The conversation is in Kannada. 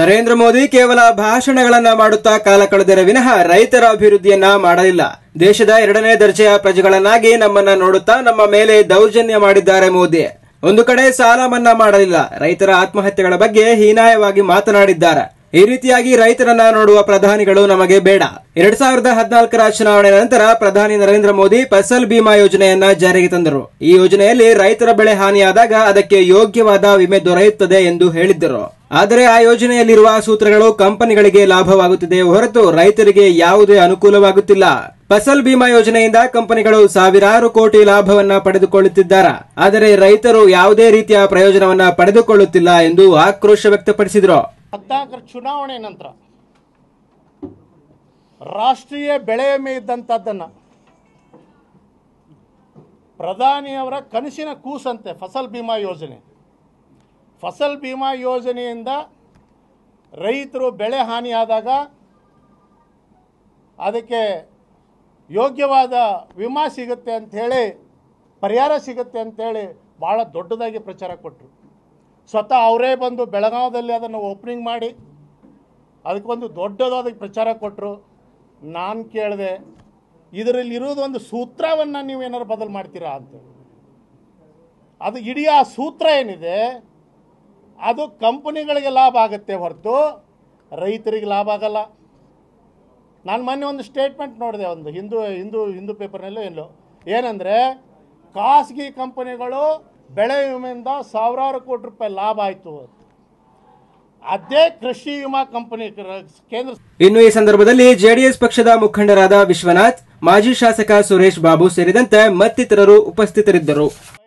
ನರೇಂದ್ರ ಮೋದಿ ಕೇವಲ ಭಾಷಣಗಳನ್ನ ಮಾಡುತ್ತಾ ಕಾಲ ಕಳೆದರೆ ವಿನಃ ರೈತರ ಅಭಿವೃದ್ಧಿಯನ್ನ ಮಾಡಲಿಲ್ಲ ದೇಶದ ಎರಡನೇ ದರ್ಜೆಯ ಪ್ರಜೆಗಳನ್ನಾಗಿ ನಮ್ಮನ್ನ ನೋಡುತ್ತಾ ನಮ್ಮ ಮೇಲೆ ದೌರ್ಜನ್ಯ ಮಾಡಿದ್ದಾರೆ ಮೋದಿ ಒಂದು ಕಡೆ ಸಾಲ ಮನ್ನಾ ಮಾಡಲಿಲ್ಲ ರೈತರ ಆತ್ಮಹತ್ಯೆಗಳ ಬಗ್ಗೆ ಹೀನಾಯವಾಗಿ ಮಾತನಾಡಿದ್ದಾರೆ ಈ ರೀತಿಯಾಗಿ ರೈತರನ್ನ ನೋಡುವ ಪ್ರಧಾನಿಗಳು ನಮಗೆ ಬೇಡ ಎರಡ್ ಸಾವಿರದ ಹದಿನಾಲ್ಕರ ಚುನಾವಣೆ ನಂತರ ಪ್ರಧಾನಿ ನರೇಂದ್ರ ಮೋದಿ ಫಸಲ್ ಬಿಮಾ ಯೋಜನೆಯನ್ನ ಜಾರಿಗೆ ತಂದರು ಈ ಯೋಜನೆಯಲ್ಲಿ ರೈತರ ಬೆಳೆ ಹಾನಿಯಾದಾಗ ಅದಕ್ಕೆ ಯೋಗ್ಯವಾದ ವಿಮೆ ದೊರೆಯುತ್ತದೆ ಎಂದು ಹೇಳಿದ್ದರು ಆದರೆ ಆ ಯೋಜನೆಯಲ್ಲಿರುವ ಸೂತ್ರಗಳು ಕಂಪನಿಗಳಿಗೆ ಲಾಭವಾಗುತ್ತಿದೆ ಹೊರತು ರೈತರಿಗೆ ಯಾವುದೇ ಅನುಕೂಲವಾಗುತ್ತಿಲ್ಲ ಫಸಲ್ ಬಿಮಾ ಯೋಜನೆಯಿಂದ ಕಂಪನಿಗಳು ಸಾವಿರಾರು ಕೋಟಿ ಲಾಭವನ್ನ ಪಡೆದುಕೊಳ್ಳುತ್ತಿದ್ದಾರೆ ಆದರೆ ರೈತರು ಯಾವುದೇ ರೀತಿಯ ಪ್ರಯೋಜನವನ್ನ ಪಡೆದುಕೊಳ್ಳುತ್ತಿಲ್ಲ ಎಂದು ಆಕ್ರೋಶ ವ್ಯಕ್ತಪಡಿಸಿದರು ಹದಿನಾಲ್ಕರ ಚುನಾವಣೆ ನಂತರ ರಾಷ್ಟ್ರೀಯ ಬೆಳೆ ವಿಮೆ ಇದ್ದಂಥದ್ದನ್ನು ಪ್ರಧಾನಿಯವರ ಕನಸಿನ ಕೂಸಂತೆ ಫಸಲ್ ಬಿಮಾ ಯೋಜನೆ ಫಸಲ್ ಬಿಮಾ ಯೋಜನೆಯಿಂದ ರೈತರು ಬೆಳೆ ಹಾನಿಯಾದಾಗ ಅದಕ್ಕೆ ಯೋಗ್ಯವಾದ ವಿಮಾ ಸಿಗುತ್ತೆ ಅಂಥೇಳಿ ಪರಿಹಾರ ಸಿಗುತ್ತೆ ಅಂಥೇಳಿ ಭಾಳ ದೊಡ್ಡದಾಗಿ ಪ್ರಚಾರ ಕೊಟ್ಟರು ಸ್ವತಃ ಅವರೇ ಬಂದು ಬೆಳಗಾವದಲ್ಲಿ ಅದನ್ನು ಓಪನಿಂಗ್ ಮಾಡಿ ಅದಕ್ಕೊಂದು ದೊಡ್ಡದಾದ ಪ್ರಚಾರ ಕೊಟ್ಟರು ನಾನು ಕೇಳಿದೆ ಇದರಲ್ಲಿ ಒಂದು ಸೂತ್ರವನ್ನು ನೀವೇನಾದ್ರು ಬದಲು ಮಾಡ್ತೀರಾ ಅಂತ ಅದು ಇಡೀ ಆ ಸೂತ್ರ ಏನಿದೆ ಅದು ಕಂಪನಿಗಳಿಗೆ ಲಾಭ ಆಗುತ್ತೆ ಹೊರತು ರೈತರಿಗೆ ಲಾಭ ಆಗಲ್ಲ ನಾನು ಮೊನ್ನೆ ಒಂದು ಸ್ಟೇಟ್ಮೆಂಟ್ ನೋಡಿದೆ ಒಂದು ಹಿಂದೂ ಹಿಂದೂ ಹಿಂದೂ ಪೇಪರ್ನಲ್ಲೂ ಎಲ್ಲೋ ಏನಂದರೆ ಖಾಸಗಿ ಕಂಪನಿಗಳು ಬೆಳೆ ವಿಮೆಯಿಂದ ಸಾವಿರಾರು ಕೋಟಿ ರೂಪಾಯಿ ಲಾಭ ಆಯಿತು ಅದೇ ಕೃಷಿ ವಿಮಾ ಕಂಪನಿ ಕೇಂದ್ರ ಇನ್ನು ಈ ಸಂದರ್ಭದಲ್ಲಿ ಜೆಡಿಎಸ್ ಪಕ್ಷದ ಮುಖಂಡರಾದ ವಿಶ್ವನಾಥ್ ಮಾಜಿ ಶಾಸಕ ಸುರೇಶ್ ಬಾಬು ಸೇರಿದಂತೆ ಮತ್ತಿತರರು ಉಪಸ್ಥಿತರಿದ್ದರು